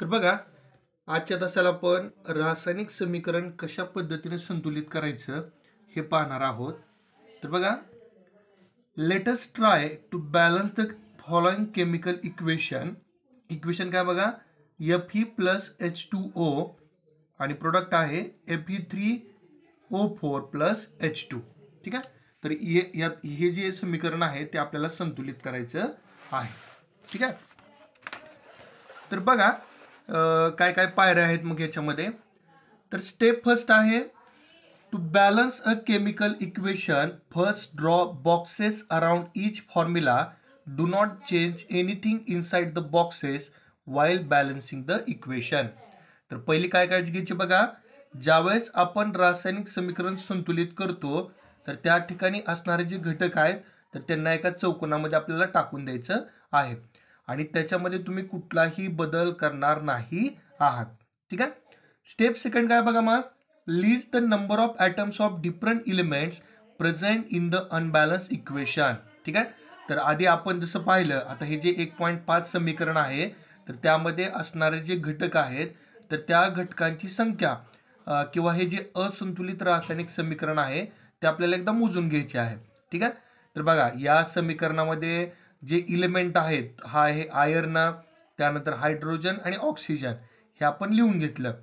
तर बघा आजच्या तासाला आपण रासायनिक समीकरण कशा पद्धतीने संतुलित करायचं हे पाहणार आहोत तर बघा let's try to balance the following chemical equation equation काय बघा F E plus H two O आणि प्रोडक्ट आहे एफ ई थ्री ओ फोर प्लस एच टू ठीक आहे तर हे हे जे समीकरण आहे ते आपल्याला संतुलित करायचं आहे ठीक आहे तर बघा काय काय पायऱ्या आहेत मग याच्यामध्ये तर स्टेप फर्स्ट आहे to balance a chemical equation first draw boxes around each formula do not change anything inside the boxes while balancing the equation तर पहिली काय काळजी घ्यायची बघा ज्यावेळेस आपण रासायनिक समीकरण संतुलित करतो तर त्या ठिकाणी असणारे जे घटक आहेत तर त्यांना एका चौकोनामध्ये आपल्याला टाकून द्यायचं आहे आणि त्याच्यामध्ये तुम्ही कुठलाही बदल करणार नाही आहात ठीक आहे स्टेप सेकंड काय बघा मग list the number of atoms of different elements present in the unbalance equation ठीक आहे तर आधी आपण जसं पाहिलं आता हे जे एक पॉईंट पाच समीकरण आहे तर त्यामध्ये असणारे जे घटक आहेत तर त्या घटकांची संख्या किंवा हे जे असंतुलित रासायनिक समीकरण आहे ते आपल्याला एकदा मोजून घ्यायचे आहे ठीक आहे तर बघा या समीकरणामध्ये जे इलिमेंट आहेत हा आहे आयर्न त्यानंतर हायड्रोजन आणि ऑक्सिजन हे आपण लिहून घेतलं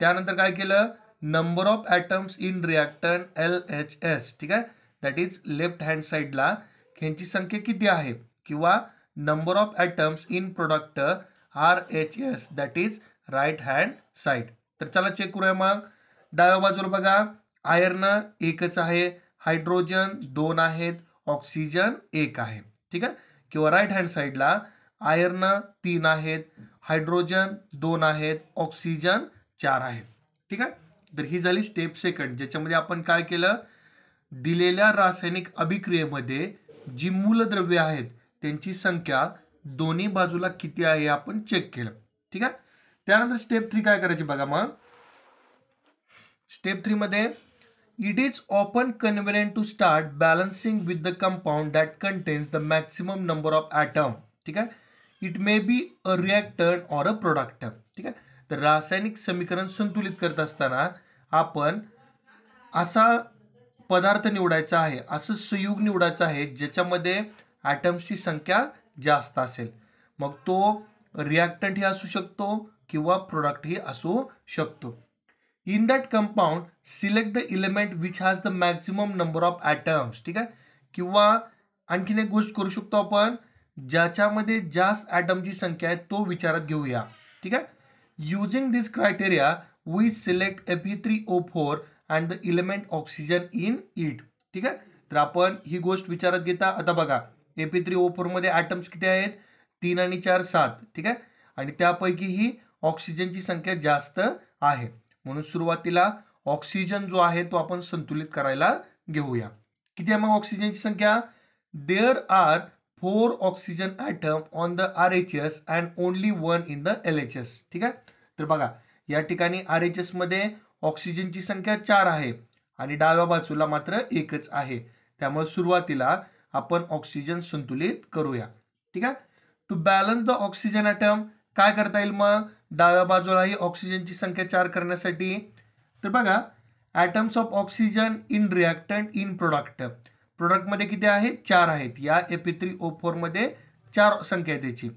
त्यानंतर काय केलं number of atoms in reactant L H S ठीक आहे दॅट इज लेफ्ट हँड साईडला ह्यांची संख्या किती आहे किंवा number of atoms in product R H S that is right hand side तर चला चेक करूया मग डाव्या बाजूला बघा आयर्न एकच आहे हायड्रोजन दोन आहेत ऑक्सिजन एक आहे ठीक आहे किंवा राईट हँड साईडला आयर्न तीन आहेत हायड्रोजन दोन आहेत ऑक्सिजन चार आहेत ठीक आहे तर ही झाली स्टेप सेकंड ज्याच्यामध्ये आपण काय केलं दिलेल्या रासायनिक अभिक्रियेमध्ये जी मूलद्रव्य आहेत त्यांची संख्या दोन्ही बाजूला किती आहे आपण चेक केलं ठीक आहे त्यानंतर स्टेप थ्री काय करायची बघा मग स्टेप थ्रीमध्ये it is often convenient to start balancing with the compound that contains the maximum number of atom ठीक आहे it may be a reactant or a product ठीक आहे तर रासायनिक समीकरण संतुलित करत असताना आपण असा पदार्थ निवडायचा आहे असं संयुग निवडायचं आहे ज्याच्यामध्ये ॲटम्सची संख्या जास्त असेल मग तो ही असू शकतो किंवा प्रोडक्टही असू शकतो in that compound select the element which has the maximum number of atoms ठीक आहे किंवा आणखीन एक गोष्ट करू शकतो आपण ज्याच्यामध्ये जास्त ॲटमची संख्या आहे तो विचारात घेऊया ठीक आहे using this criteria we select F E three O four and the element oxygen in it ठीक आहे तर आपण ही गोष्ट विचारात घेता आता बघा एपी थ्री ओ फोरमध्ये ॲटम्स किती आहेत तीन आणि चार सात ठीक आहे आणि त्यापैकी ही ऑक्सिजनची संख्या जास्त आहे म्हणून सुरुवातीला ऑक्सिजन जो आहे तो आपण संतुलित करायला घेऊया किती आहे मग ऑक्सिजनची संख्या there are four oxygen atom on the R H S and only one in the L H S ठीक आहे तर बघा या ठिकाणी आर एच एसमध्ये ऑक्सिजनची संख्या चार आहे आणि डाव्या बाजूला मात्र एकच आहे त्यामुळे सुरुवातीला आपण ऑक्सिजन संतुलित करूया ठीक आहे to balance the oxygen atom काय करता येईल मग डाव्या बाजूला आहे ऑक्सिजनची संख्या चार करण्यासाठी तर बघा atoms of oxygen in reactant in product प्रोडक्टमध्ये किती आहे चार आहेत या एपी थ्री ओ फोरमध्ये चार संख्या आहे त्याची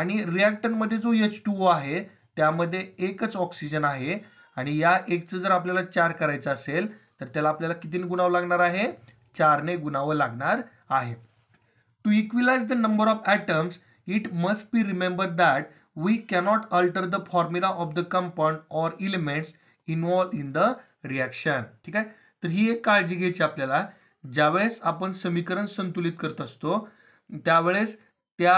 आणि रिॲक्टंटमध्ये जो एच टू ओ आहे त्यामध्ये एकच ऑक्सिजन आहे आणि या एकचं जर आपल्याला चार करायचं असेल तर त्याला आपल्याला कितीने गुणावं लागणार आहे चारने गुणावं लागणार आहे to equalize the number of atoms it must be remember that we cannot alter the formula of the compound or elements involved in the reaction ठीक आहे तर ही एक काळजी घ्यायची आपल्याला ज्यावेळेस आपण समीकरण संतुलित करत असतो त्यावेळेस त्या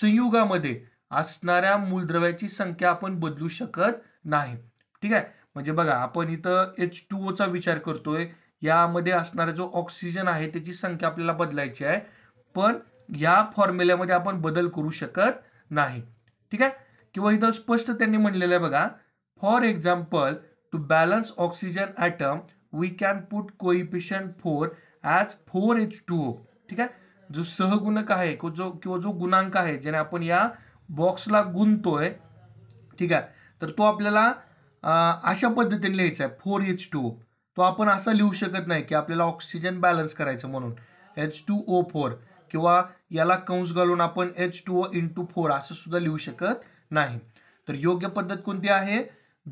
संयुगामध्ये असणाऱ्या मूलद्रव्याची संख्या आपण बदलू शकत नाही ठीक आहे म्हणजे बघा आपण इथं एच टू ओचा विचार करतोय यामध्ये असणारा जो ऑक्सिजन आहे त्याची संख्या आपल्याला बदलायची आहे पण या फॉर्म्युल्यामध्ये आपण बदल करू शकत नाही ठीक आहे किंवा इथं स्पष्ट त्यांनी म्हणलेलं आहे बघा for example to balance oxygen atom we can put coefficient four as four H two O ठीक आहे जो सहगुणक आहे जो किंवा जो गुणांक आहे ज्याने आपण या बॉक्सला गुणतोय ठीक आहे तर तो आपल्याला अशा पद्धतीने लिहायचा आहे फोर एच टू ओ तो आपण असा लिहू शकत नाही की आपल्याला ऑक्सिजन बॅलन्स करायचं म्हणून एच टू ओ फोर किंवा याला कंस घालून आपण एच टू ओ इन टू फोर असं सुद्धा लिहू शकत नाही तर योग्य पद्धत कोणती आहे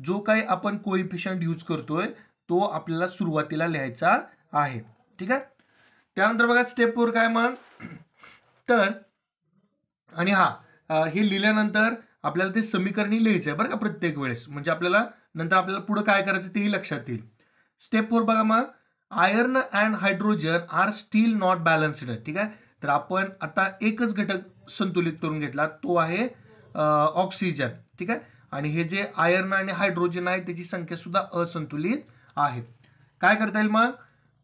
जो काही आपण कोइफिशंट यूज करतोय तो आपल्याला सुरुवातीला लिहायचा आहे ठीक आहे त्यानंतर बघा स्टेप फोर काय मग तर आणि हा हे लिहिल्यानंतर आपल्याला ते समीकरणी लिहायचं आहे बरं का प्रत्येक वेळेस म्हणजे आपल्याला नंतर आपल्याला पुढं काय करायचं तेही लक्षात येईल स्टेप फोर बघा मग iron and hydrogen are still not balanced ठीक आहे तर आपण आता एकच घटक संतुलित करून घेतला तो आहे ऑक्सिजन ठीक आहे आणि हे जे आयर्न आणि हायड्रोजन आहे त्याची संख्या सुद्धा असंतुलित आहे काय करता येईल मग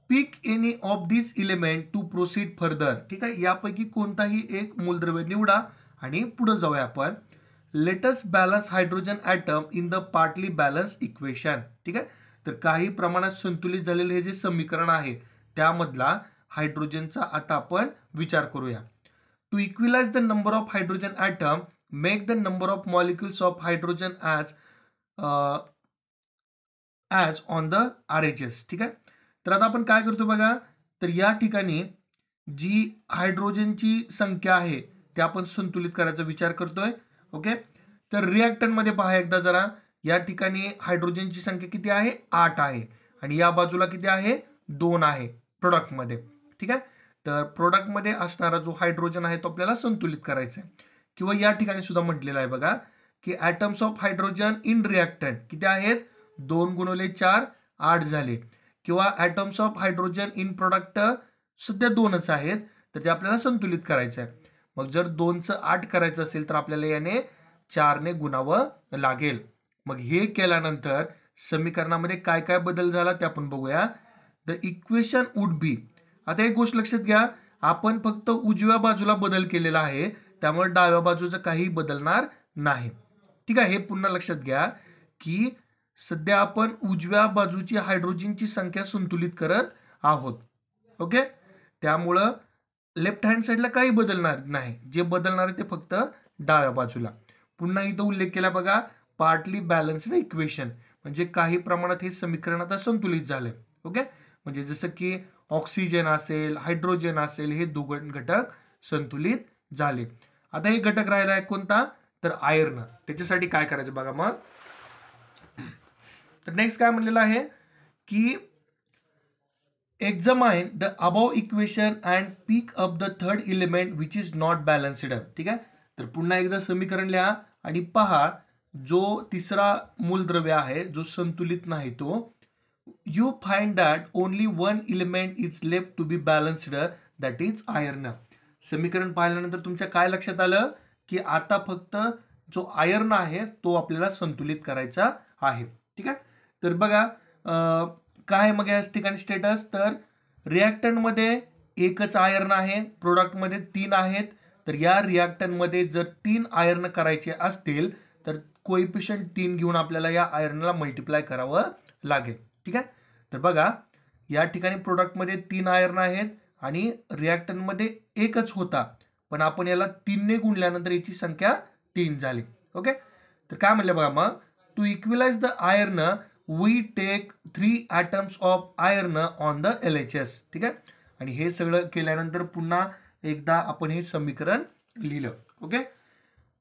pick any of this element to proceed further ठीक आहे यापैकी कोणताही एक मूलद्रव्य निवडा आणि पुढे जाऊया आपण let's balance hydrogen atom in the partly balance equation ठीक आहे तर काही प्रमाणात संतुलित झालेले हे जे समीकरण आहे त्यामधला हायड्रोजनचा आता आपण विचार करूया to equalize the number of hydrogen atom make the number of molecules of hydrogen as as on the R H S ठीक आहे तर आता आपण काय करतो बघा तर या ठिकाणी जी हायड्रोजनची संख्या आहे ते आपण संतुलित करायचा विचार करतोय ओके तर रिॲक्टनमध्ये पहा एकदा जरा या ठिकाणी हायड्रोजनची संख्या किती आहे आठ आहे आणि या बाजूला किती आहे दोन आहे प्रोडक्टमध्ये ठीक आहे तर प्रोडक्टमध्ये असणारा जो हायड्रोजन आहे तो आपल्याला संतुलित करायचा आहे किंवा या ठिकाणी सुद्धा म्हटलेलं आहे बघा की atoms of hydrogen in reactant किती आहेत दोन गुणवले चार आठ झाले किंवा atoms of hydrogen in product सध्या दोनच आहेत तर ते आपल्याला संतुलित करायचं आहे मग जर दोनचं आठ करायचं असेल तर आपल्याला याने चारने गुणावं लागेल मग हे केल्यानंतर समीकरणामध्ये काय काय बदल झाला ते आपण बघूया द इक्वेशन वुड बी आता एक गोष्ट लक्षात घ्या आपण फक्त उजव्या बाजूला बदल केलेला आहे त्यामुळे डाव्या बाजूचं काही बदलणार नाही ठीक आहे हे पुन्हा लक्षात घ्या की सध्या आपण उजव्या बाजूची हायड्रोजनची संख्या संतुलित करत आहोत ओके त्यामुळं लेफ्ट हँड साईडला काही बदलणार नाही जे बदलणार आहे ते फक्त डाव्या बाजूला पुन्हा इथं उल्लेख केला बघा पार्टली बॅलन्स्ड इक्वेशन म्हणजे काही प्रमाणात हे समीकरण आता संतुलित झालं ओके म्हणजे जसं की ऑक्सिजन असेल हायड्रोजन असेल हे दोघं घटक संतुलित झाले आता हे घटक राहिला आहे कोणता तर आयर्न त्याच्यासाठी काय करायचं बघा मग तर नेक्स्ट काय म्हणलेलं आहे की examine the above equation and pick up the third element which is not balanced up ठीक आहे तर पुन्हा एकदा समीकरण लिहा आणि पहा जो तिसरा मूलद्रव्य आहे जो संतुलित नाही तो you find that only one element is left to be balanced that is iron समीकरण पाहिल्यानंतर तुमच्या काय लक्षात आलं की आता फक्त जो आयर्न आहे तो आपल्याला संतुलित करायचा आहे ठीक आहे तर बघा काय मग याच ठिकाणी स्टेटस तर रिॲक्टनमध्ये एकच आयर्न आहे प्रोडक्टमध्ये तीन आहेत तर या रिॲक्टनमध्ये जर तीन आयर्न करायचे असतील तर कोइपिशंट तीन घेऊन आपल्याला या आयर्नला मल्टिप्लाय करावं लागेल ठीक आहे तर बघा या ठिकाणी प्रोडक्टमध्ये तीन आयर्न आहेत आणि रिॲक्टनमध्ये एकच होता पण आपण याला तीनने गुणल्यानंतर याची संख्या तीन झाली ओके तर काय म्हटलं बघा मग to equalize the iron we take three atoms of iron on the L H S ठीक आहे आणि हे सगळं केल्यानंतर पुन्हा एकदा आपण हे समीकरण लिहिलं okay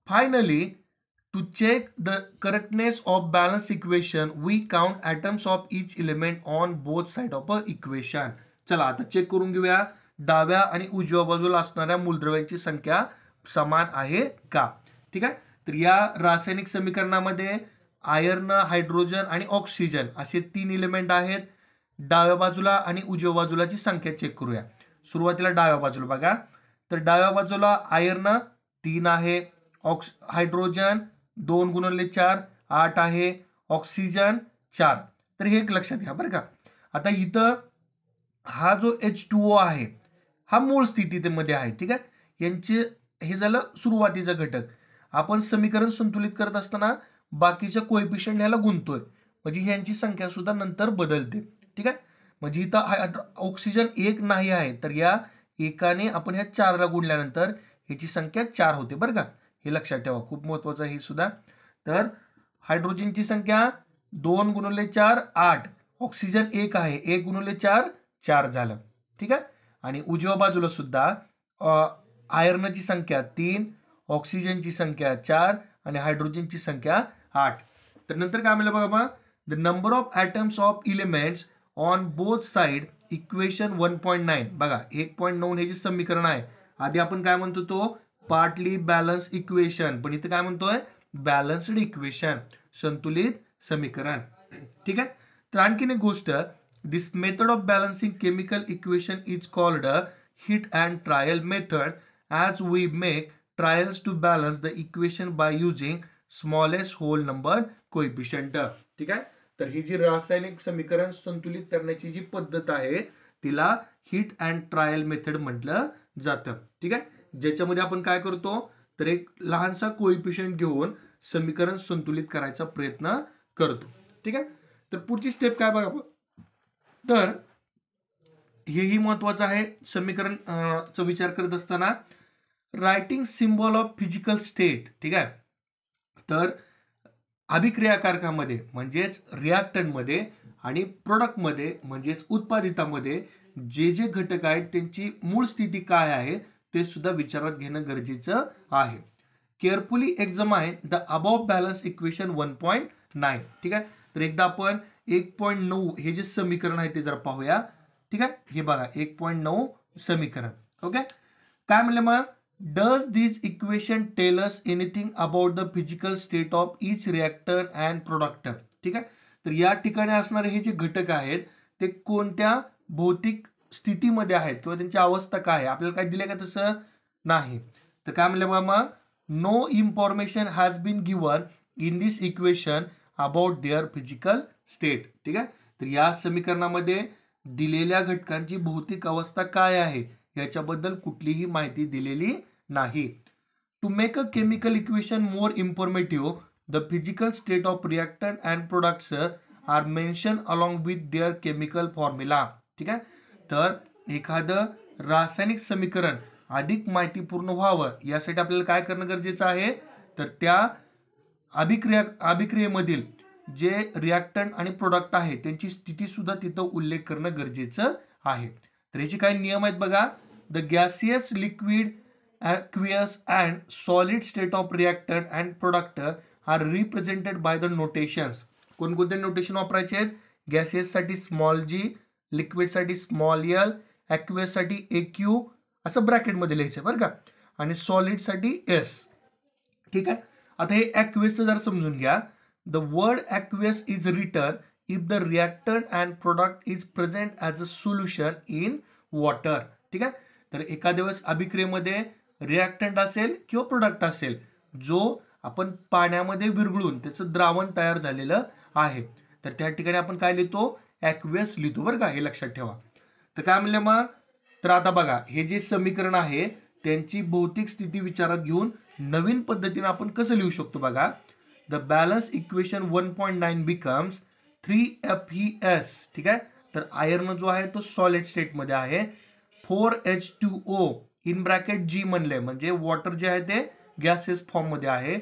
finally to check the correctness of balance equation we count atoms of each element on both side of a equation चला आता चेक करून घेऊया डाव्या आणि उजव्या बाजूला असणाऱ्या मूलद्रव्यांची संख्या समान आहे का ठीक आहे तर या रासायनिक समीकरणामध्ये आयर्न हायड्रोजन आणि ऑक्सिजन असे तीन इलिमेंट आहेत डाव्या बाजूला आणि उजव्या बाजूलाची संख्या चेक करूया सुरुवातीला डाव्या बाजूला बघा तर डाव्या बाजूला आयर्न तीन आहे ऑक्स हायड्रोजन दोन गुणवले चार आठ आहे ऑक्सिजन चार तर हे एक लक्षात घ्या बरं का आता इथं हा जो एच टू ओ आहे हा मूळ स्थितीमध्ये आहे ठीक आहे यांचे हे झालं सुरुवातीचा घटक आपण समीकरण संतुलित करत असताना बाकीच्या कोएफिशियंट ह्याला गुंतोय म्हणजे ह्यांची संख्या सुद्धा नंतर बदलते ठीक आहे म्हणजे इथं ऑक्सिजन एक नाही आहे तर या एकाने आपण ह्या चारला गुणल्यानंतर ह्याची संख्या चार होते बरं का हे लक्षात ठेवा खूप महत्त्वाचं हे सुद्धा तर हायड्रोजनची संख्या दोन गुणले चार आठ ऑक्सिजन एक आहे एक गुणवले चार चार झालं ठीक आहे आणि उजव्या बाजूला सुद्धा आयर्नची संख्या तीन ऑक्सिजनची संख्या चार आणि हायड्रोजनची संख्या आठ तर नंतर काय म्हणलं बघा the number of atoms of elements on both side equation one point nine बघा एक पॉईंट नऊ हे जे समीकरण आहे आधी आपण काय म्हणतो तो पार्टली बॅलन्स इक्वेशन पण इथे काय म्हणतोय बॅलन्स्ड इक्वेशन संतुलित समीकरण ठीक आहे तर आणखीन एक गोष्ट this method of balancing chemical equation is called hit and trial method as we make trials to balance the equation by using smallest whole number coefficient ठीक आहे तर ही जी रासायनिक समीकरण संतुलित करण्याची जी पद्धत आहे तिला हिट अँड ट्रायल मेथड म्हटलं जातं ठीक आहे ज्याच्यामध्ये आपण काय करतो तर एक लहानसा कोइफिशियंट घेऊन समीकरण संतुलित करायचा प्रयत्न करतो ठीक आहे तर पुढची स्टेप काय बघा तर हेही महत्वाचं आहे समीकरण चा विचार करत असताना writing symbol of physical state ठीक आहे तर अभिक्रियाकारकामध्ये म्हणजेच रिॲक्टनमध्ये आणि प्रोडक्टमध्ये म्हणजेच उत्पादितामध्ये जे जे घटक आहेत त्यांची मूळ स्थिती काय आहे ते सुद्धा विचारात घेणं गरजेचं आहे केअरफुली आहे the above balance equation one point nine ठीक आहे तर एकदा आपण एक पॉईंट नऊ हे जे समीकरण आहे ते जरा पाहूया ठीक आहे हे बघा एक पॉईंट नऊ समीकरण ओके काय म्हणलं मग does this equation tells anything about the physical state of each reactant and product ठीक आहे तर या ठिकाणी असणारे हे जे घटक आहेत ते कोणत्या भौतिक स्थितीमध्ये आहेत किंवा त्यांची अवस्था काय आहे आपल्याला काय दिलं का तसं नाही तर काय म्हणलं मग no information has been given in this equation about their physical state ठीक आहे तर या समीकरणामध्ये दिलेल्या घटकांची भौतिक अवस्था काय आहे याच्याबद्दल कुठलीही माहिती दिलेली नाही to make a chemical equation more informative the physical state of reactant and products are mention along with their chemical formula ठीक आहे तर एखादं रासायनिक समीकरण अधिक माहितीपूर्ण व्हावं यासाठी आपल्याला काय करणं गरजेचं आहे तर त्या अभिक्रिया अभिक्रियेमधील जे रिॲक्टंट आणि प्रोडक्ट आहे त्यांची स्थितीसुद्धा तिथं उल्लेख करणं गरजेचं आहे तर याचे काही नियम आहेत बघा the gaseous liquid aqueous and solid state of reactant and product are represented by the notations कोणकोणते नोटेशन वापरायचे आहेत गॅसियससाठी स्मॉल जी लिक्विडसाठी स्मॉल यल साठी ए क्यू असं ब्रॅकेटमध्ये लिहायचं बरं का आणि सॉलिडसाठी एस ठीक आहे आता हे ॲक्वेसचं जर समजून घ्या the word aqueous is written if the reactant and product is present as a solution in water ठीक आहे तर एका दिवस अभिक्रियेमध्ये रिॲक्टंट असेल किंवा प्रोडक्ट असेल जो आपण पाण्यामध्ये विरघळून त्याचं द्रावण तयार झालेलं आहे तर त्या ठिकाणी आपण काय लिहितो ॲक्वियस लिहितो बरं का हे लक्षात ठेवा तर काय म्हणलं मग तर आता बघा हे जे समीकरण आहे त्यांची भौतिक स्थिती विचारात घेऊन नवीन पद्धतीने आपण कसं लिहू शकतो बघा the balance equation one point nine becomes three f ही एस ठीक आहे तर आयर्न जो आहे तो सॉलिड स्टेटमध्ये आहे four H two O in bracket g म्हणले म्हणजे वॉटर जे आहे ते गॅसेस फॉर्ममध्ये आहे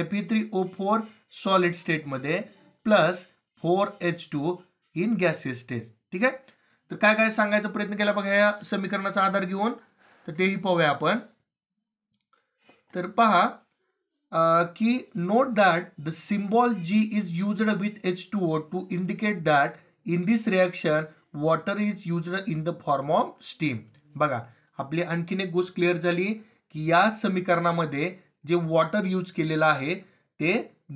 एफ ई थ्री ओ फोर सॉलिड स्टेटमध्ये plus four H two in gas state ठीक आहे तर काय काय सांगायचा प्रयत्न केला बघा या समीकरणाचा आधार घेऊन तर तेही पाहूया आपण तर पहा की note that the symbol g is used with h two o to indicate that in this reaction water is used in the form of steam बघा आपली आणखीन एक गोष्ट क्लिअर झाली की या समीकरणामध्ये जे वॉटर यूज केलेलं आहे ते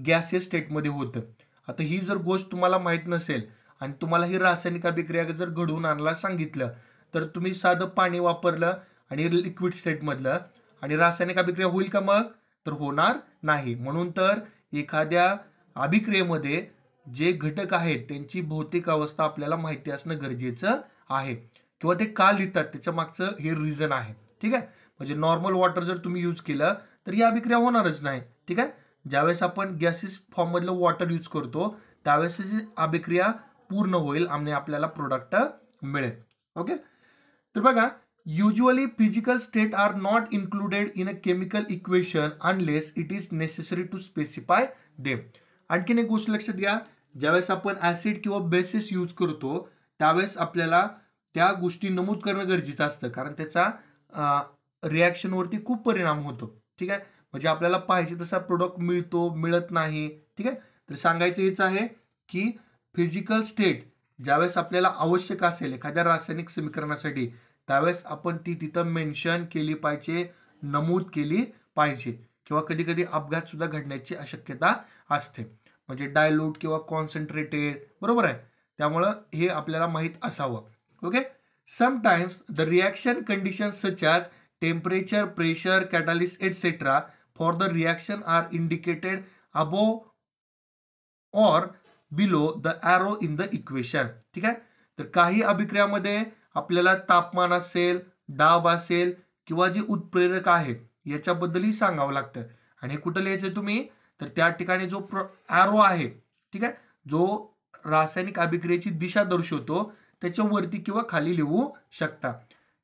गॅसेस स्टेटमध्ये होतं आता ही जर गोष्ट तुम्हाला माहित नसेल आणि तुम्हाला ही रासायनिक अभिक्रिया जर घडवून आणायला सांगितलं तर तुम्ही साधं पाणी वापरलं आणि लिक्विड स्टेटमधलं आणि रासायनिक अभिक्रिया होईल का मग तर होणार नाही म्हणून तर एखाद्या अभिक्रियेमध्ये जे घटक आहेत त्यांची भौतिक अवस्था आपल्याला माहिती असणं गरजेचं आहे किंवा ते का लिहितात त्याच्या मागचं हे रिझन आहे ठीक आहे म्हणजे नॉर्मल वॉटर जर तुम्ही यूज केलं तर ही अभिक्रिया होणारच नाही ठीक आहे ज्यावेळेस आपण गॅसेस फॉर्ममधलं वॉटर यूज करतो त्यावेळेस अभिक्रिया पूर्ण होईल आणि आपल्याला प्रोडक्ट मिळेल ओके तर बघा usually physical state are not included in a chemical equation unless it is necessary to specify them आणखीन एक गोष्ट लक्षात घ्या ज्यावेळेस आपण ॲसिड किंवा बेसिस यूज करतो त्यावेळेस आपल्याला त्या गोष्टी नमूद करणं गरजेचं असतं कारण त्याचा रिॲक्शनवरती खूप परिणाम होतो ठीक आहे म्हणजे आपल्याला पाहिजे तसा प्रोडक्ट मिळतो मिळत नाही ठीक आहे तर सांगायचं हेच आहे की फिजिकल स्टेट ज्यावेळेस आपल्याला आवश्यक असेल एखाद्या रासायनिक समीकरणासाठी त्यावेळेस आपण ती तिथं मेन्शन केली पाहिजे नमूद केली पाहिजे किंवा कधी कधी अपघात सुद्धा घडण्याची अशक्यता असते म्हणजे डायलूट किंवा कॉन्सन्ट्रेटेड बरोबर आहे त्यामुळं हे आपल्याला माहीत असावं okay sometimes the reaction condition such as temperature pressure catalyst etcetera for the reaction are indicated above or below the arrow in the equation ठीक आहे तर काही अभिक्रियामध्ये आपल्याला तापमान असेल दाब असेल किंवा जे उत्प्रेरक आहे याच्याबद्दलही सांगावं लागतं आणि कुठं लिहायचं तुम्ही तर त्या ठिकाणी जो प्र आहे ठीक आहे जो रासायनिक अभिक्रियेची दिशा दर्शवतो त्याच्यावरती किंवा खाली लिहू शकता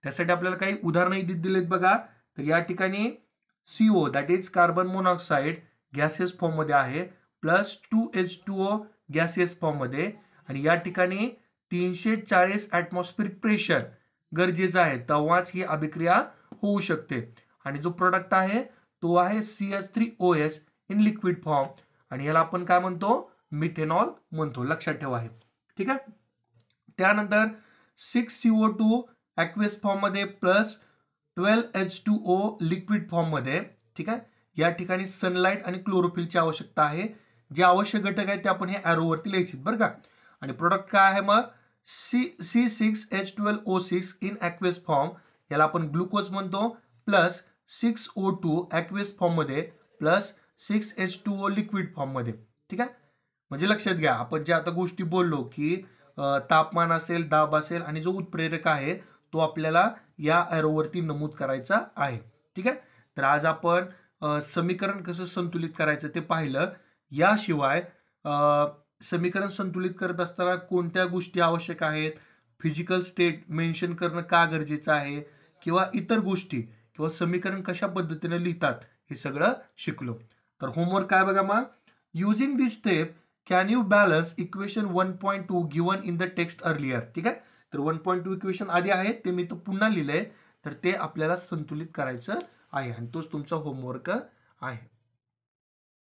त्यासाठी आपल्याला काही उदाहरणही दिलेत बघा तर या ठिकाणी c o that is carbon monoxide gases फॉर्ममध्ये आहे plus two h two o gaseous मध्ये आणि या ठिकाणी तीनशे चाळीस ॲटमॉस्फिरिक प्रेशर गरजेचं आहे तेव्हाच ही अभिक्रिया होऊ शकते आणि जो प्रोडक्ट आहे तो आहे c s three o s in liquid form आणि याला आपण काय म्हणतो मिथेनॉल म्हणतो लक्षात ठेवा आहे ठीक आहे त्यानंतर six c o two form फॉर्ममध्ये plus twelve h two o liquid फॉर्ममध्ये ठीक आहे या ठिकाणी सनलाईट आणि क्लोरोफिलची आवश्यकता आहे जे आवश्यक घटक आहेत ते आपण हे ॲरोवरती लिहायचे बरं का आणि प्रोडक्ट काय आहे मग c c six h twelve o six in aqueous form याला आपण ग्लुकोज म्हणतो plus six o two aqueous फॉर्ममध्ये plus six h two o liquid फॉर्ममध्ये ठीक आहे म्हणजे लक्षात घ्या आपण जे आता गोष्टी बोललो की तापमान असेल दाब असेल आणि जो उत्प्रेरक आहे तो आपल्याला या एरोवरती नमूद करायचा आहे ठीक आहे तर आज आपण समीकरण कसं संतुलित करायचं ते पाहिलं याशिवाय समीकरण संतुलित करत असताना कोणत्या गोष्टी आवश्यक आहेत फिजिकल स्टेट मेन्शन करणं का गरजेचं आहे किंवा इतर गोष्टी किंवा समीकरण कशा पद्धतीने लिहितात हे सगळं शिकलो तर होमवर्क काय बघा मग using this step can you balance equation one point two given in the text earlier ठीक आहे तर वन पॉईंट टू इक्वेशन आधी आहे ते मी तो पुन्हा लिहिलंय तर ते आपल्याला संतुलित करायचं आहे आणि तोच तुमचा होमवर्क आहे